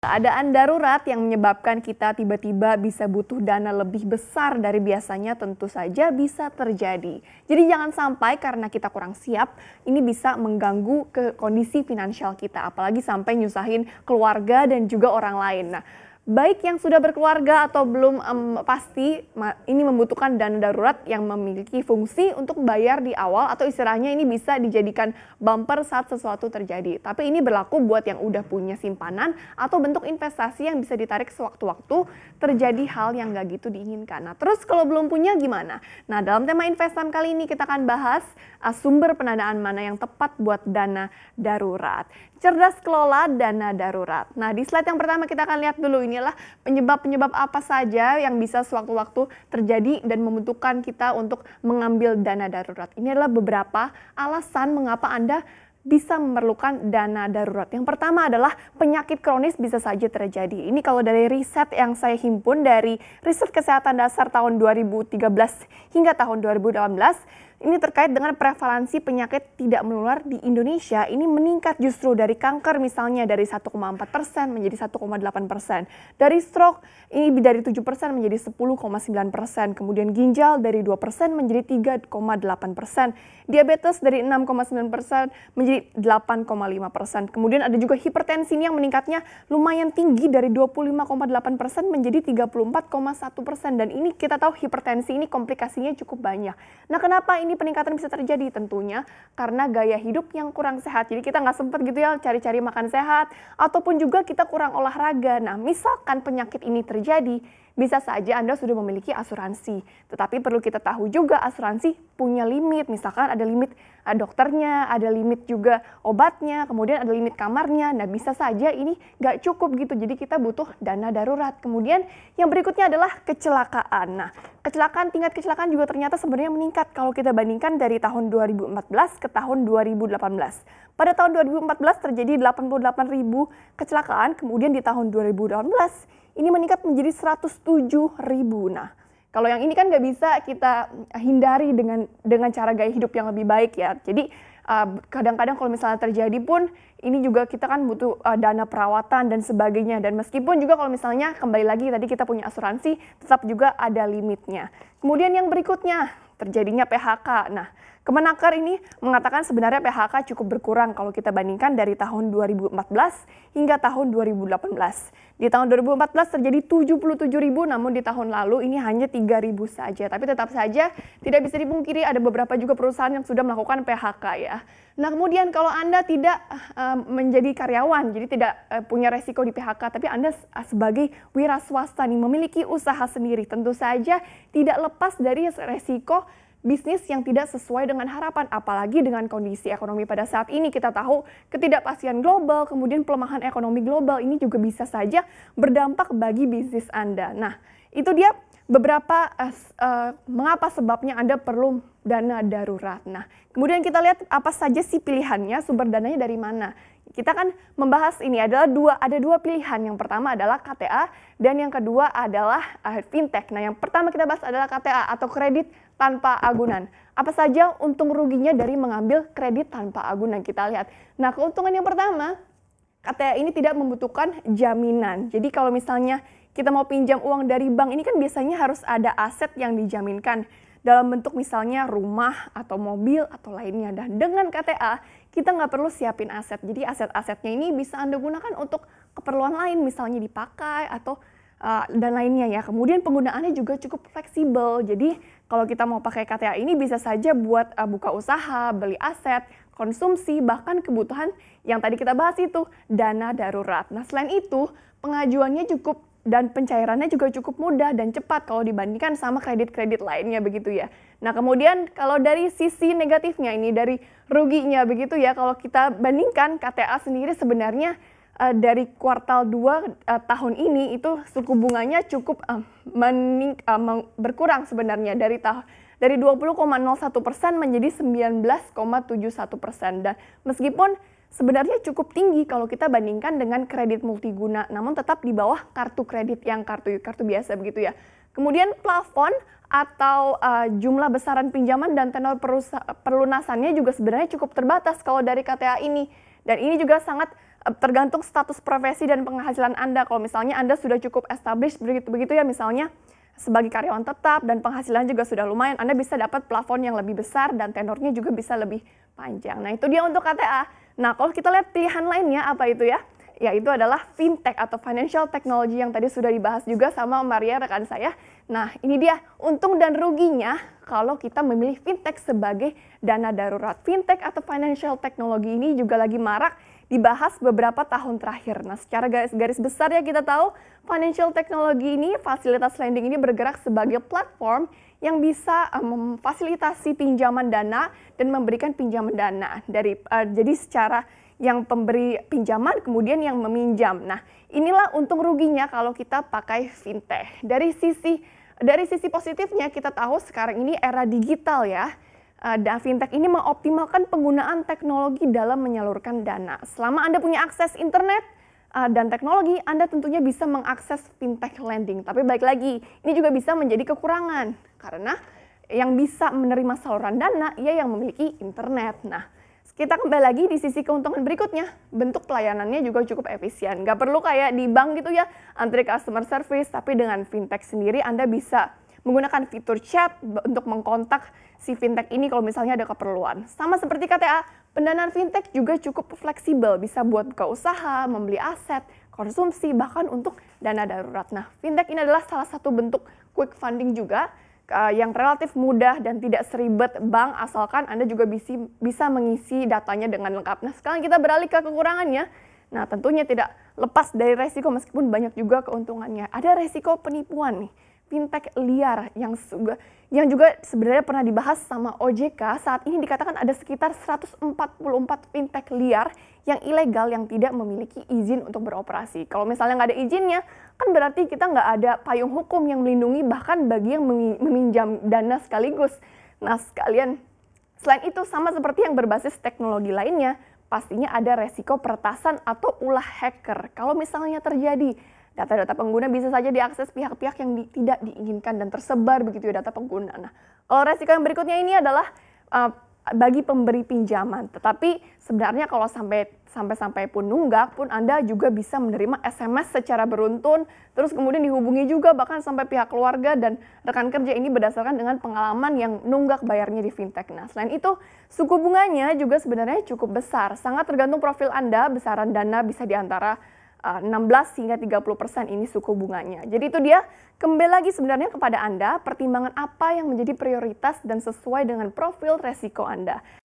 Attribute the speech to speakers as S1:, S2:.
S1: Keadaan darurat yang menyebabkan kita tiba-tiba bisa butuh dana lebih besar dari biasanya tentu saja bisa terjadi. Jadi jangan sampai karena kita kurang siap, ini bisa mengganggu ke kondisi finansial kita, apalagi sampai nyusahin keluarga dan juga orang lain. Nah, baik yang sudah berkeluarga atau belum um, pasti ini membutuhkan dana darurat yang memiliki fungsi untuk bayar di awal atau istilahnya ini bisa dijadikan bumper saat sesuatu terjadi. Tapi ini berlaku buat yang udah punya simpanan atau bentuk investasi yang bisa ditarik sewaktu-waktu terjadi hal yang gak gitu diinginkan. Nah, terus kalau belum punya gimana? Nah, dalam tema investan kali ini kita akan bahas uh, sumber pendanaan mana yang tepat buat dana darurat cerdas kelola dana darurat. Nah, di slide yang pertama kita akan lihat dulu inilah penyebab-penyebab apa saja yang bisa sewaktu-waktu terjadi dan membutuhkan kita untuk mengambil dana darurat. Ini adalah beberapa alasan mengapa Anda bisa memerlukan dana darurat. Yang pertama adalah penyakit kronis bisa saja terjadi. Ini kalau dari riset yang saya himpun dari riset kesehatan dasar tahun 2013 hingga tahun 2018, ini terkait dengan prevalensi penyakit tidak menular di Indonesia ini meningkat justru dari kanker misalnya dari 1,4 persen menjadi 1,8 persen. Dari stroke ini dari 7 persen menjadi 10,9 persen. Kemudian ginjal dari 2 persen menjadi 3,8 persen. Diabetes dari 6,9 persen menjadi 8,5 persen. Kemudian ada juga hipertensi ini yang meningkatnya lumayan tinggi dari 25,8 persen menjadi 34,1 persen. Dan ini kita tahu hipertensi ini komplikasinya cukup banyak. Nah kenapa ini ini peningkatan bisa terjadi? Tentunya karena gaya hidup yang kurang sehat. Jadi kita nggak sempat gitu ya cari-cari makan sehat ataupun juga kita kurang olahraga. Nah, misalkan penyakit ini terjadi, bisa saja Anda sudah memiliki asuransi, tetapi perlu kita tahu juga asuransi punya limit. Misalkan ada limit eh, dokternya, ada limit juga obatnya, kemudian ada limit kamarnya. Nah bisa saja ini nggak cukup gitu, jadi kita butuh dana darurat. Kemudian yang berikutnya adalah kecelakaan. Nah kecelakaan, tingkat kecelakaan juga ternyata sebenarnya meningkat kalau kita bandingkan dari tahun 2014 ke tahun 2018. Pada tahun 2014 terjadi 88.000 kecelakaan, kemudian di tahun 2018 ini meningkat menjadi 107 ribu. Nah, kalau yang ini kan nggak bisa kita hindari dengan dengan cara gaya hidup yang lebih baik ya. Jadi uh, kadang-kadang uh, kalau misalnya terjadi pun ini juga kita kan butuh uh, dana perawatan dan sebagainya dan meskipun juga kalau misalnya kembali lagi tadi kita punya asuransi tetap juga ada limitnya. Kemudian yang berikutnya terjadinya PHK. Nah, Kemenaker ini mengatakan sebenarnya PHK cukup berkurang kalau kita bandingkan dari tahun 2014 hingga tahun 2018. Di tahun 2014 terjadi 77 ribu, namun di tahun lalu ini hanya 3 ribu saja. Tapi tetap saja tidak bisa dipungkiri ada beberapa juga perusahaan yang sudah melakukan PHK ya. Nah kemudian kalau Anda tidak uh, menjadi karyawan, jadi tidak uh, punya resiko di PHK, tapi Anda ah, sebagai wira swasta nih memiliki usaha sendiri, tentu saja tidak lepas dari resiko bisnis yang tidak sesuai dengan harapan, apalagi dengan kondisi ekonomi pada saat ini. Kita tahu ketidakpastian global, kemudian pelemahan ekonomi global ini juga bisa saja berdampak bagi bisnis Anda. Nah, itu dia beberapa uh, uh, mengapa sebabnya Anda perlu dana darurat. Nah, kemudian kita lihat apa saja sih pilihannya, sumber dananya dari mana. Kita kan membahas ini adalah dua ada dua pilihan. Yang pertama adalah KTA dan yang kedua adalah eh, fintech. Nah, yang pertama kita bahas adalah KTA atau kredit tanpa agunan. Apa saja untung ruginya dari mengambil kredit tanpa agunan kita lihat. Nah, keuntungan yang pertama KTA ini tidak membutuhkan jaminan. Jadi kalau misalnya kita mau pinjam uang dari bank ini kan biasanya harus ada aset yang dijaminkan dalam bentuk misalnya rumah atau mobil atau lainnya. Dan dengan KTA kita nggak perlu siapin aset. Jadi aset-asetnya ini bisa Anda gunakan untuk keperluan lain misalnya dipakai atau uh, dan lainnya ya. Kemudian penggunaannya juga cukup fleksibel. Jadi kalau kita mau pakai KTA ini bisa saja buat uh, buka usaha, beli aset, konsumsi, bahkan kebutuhan yang tadi kita bahas itu dana darurat. Nah selain itu pengajuannya cukup dan pencairannya juga cukup mudah dan cepat kalau dibandingkan sama kredit-kredit lainnya begitu ya. Nah kemudian kalau dari sisi negatifnya ini dari ruginya begitu ya kalau kita bandingkan KTA sendiri sebenarnya uh, dari kuartal 2 uh, eh, tahun ini itu suku bunganya cukup uh, mening, uh, berkurang sebenarnya dari tahun dari 20,01 persen menjadi 19,71 persen dan meskipun sebenarnya cukup tinggi kalau kita bandingkan dengan kredit multiguna, namun tetap di bawah kartu kredit yang kartu kartu biasa begitu ya. Kemudian plafon atau uh, jumlah besaran pinjaman dan tenor perlunasannya juga sebenarnya cukup terbatas kalau dari KTA ini. Dan ini juga sangat eh, tergantung status profesi dan penghasilan Anda. Kalau misalnya Anda sudah cukup established begitu begitu ya misalnya sebagai karyawan tetap dan penghasilan juga sudah lumayan, Anda bisa dapat plafon yang lebih besar dan tenornya juga bisa lebih panjang. Nah, itu dia untuk KTA. Nah, kalau kita lihat pilihan lainnya apa itu ya? Yaitu adalah fintech atau financial technology yang tadi sudah dibahas juga sama Maria rekan saya. Nah, ini dia untung dan ruginya kalau kita memilih fintech sebagai dana darurat. Fintech atau financial technology ini juga lagi marak dibahas beberapa tahun terakhir. Nah, secara garis, garis besar ya kita tahu, financial technology ini, fasilitas lending ini bergerak sebagai platform yang bisa eh, memfasilitasi pinjaman dana dan memberikan pinjaman dana dari uh, jadi secara yang pemberi pinjaman kemudian yang meminjam. Nah, inilah untung ruginya kalau kita pakai fintech. Dari sisi dari sisi positifnya kita tahu sekarang ini era digital ya. Eh, dan fintech ini mengoptimalkan penggunaan teknologi dalam menyalurkan dana. Selama Anda punya akses internet, Ah, dan teknologi, Anda tentunya bisa mengakses fintech lending. Tapi baik lagi, ini juga bisa menjadi kekurangan karena yang bisa menerima saluran dana ia yang memiliki internet. Nah, kita kembali lagi di sisi keuntungan berikutnya. Bentuk pelayanannya juga cukup efisien. Nggak perlu kayak di bank gitu ya, antri customer service, tapi dengan fintech sendiri Anda bisa menggunakan fitur chat untuk mengkontak si fintech ini kalau misalnya ada keperluan. Sama seperti KTA, Pendanaan fintech juga cukup fleksibel, bisa buat buka usaha, membeli aset, konsumsi, bahkan untuk dana darurat. Nah, fintech ini adalah salah satu bentuk quick funding juga eh, yang relatif mudah dan tidak seribet bank asalkan Anda juga bisa, bisa mengisi datanya dengan lengkap. Nah, sekarang kita beralih ke kekurangannya. Nah, tentunya tidak lepas dari resiko meskipun banyak juga keuntungannya. Ada resiko penipuan nih fintech liar yang juga yang juga sebenarnya pernah dibahas sama OJK saat ini dikatakan ada sekitar 144 fintech liar yang ilegal yang tidak memiliki izin untuk beroperasi. Kalau misalnya nggak ada izinnya, kan berarti kita nggak ada payung hukum yang melindungi bahkan bagi yang meminjam dana sekaligus. Nah sekalian, selain itu sama seperti yang berbasis teknologi lainnya, pastinya ada resiko peretasan atau ulah hacker. Kalau misalnya terjadi, Data-data pengguna bisa saja diakses pihak-pihak yang di, tidak diinginkan dan tersebar begitu ya data pengguna. Nah, kalau resiko yang berikutnya ini adalah uh, bagi pemberi pinjaman. Tetapi sebenarnya kalau sampai sampai sampai pun nunggak pun Anda juga bisa menerima SMS secara beruntun, terus kemudian dihubungi juga bahkan sampai pihak keluarga dan rekan kerja ini berdasarkan dengan pengalaman yang nunggak bayarnya di fintech. Nah, selain itu, suku bunganya juga sebenarnya cukup besar. Sangat tergantung profil Anda, besaran dana bisa diantara. 16 eh, hingga 30 persen ini suku bunganya. Jadi itu dia kembali lagi sebenarnya kepada Anda pertimbangan apa yang menjadi prioritas dan sesuai dengan profil resiko Anda.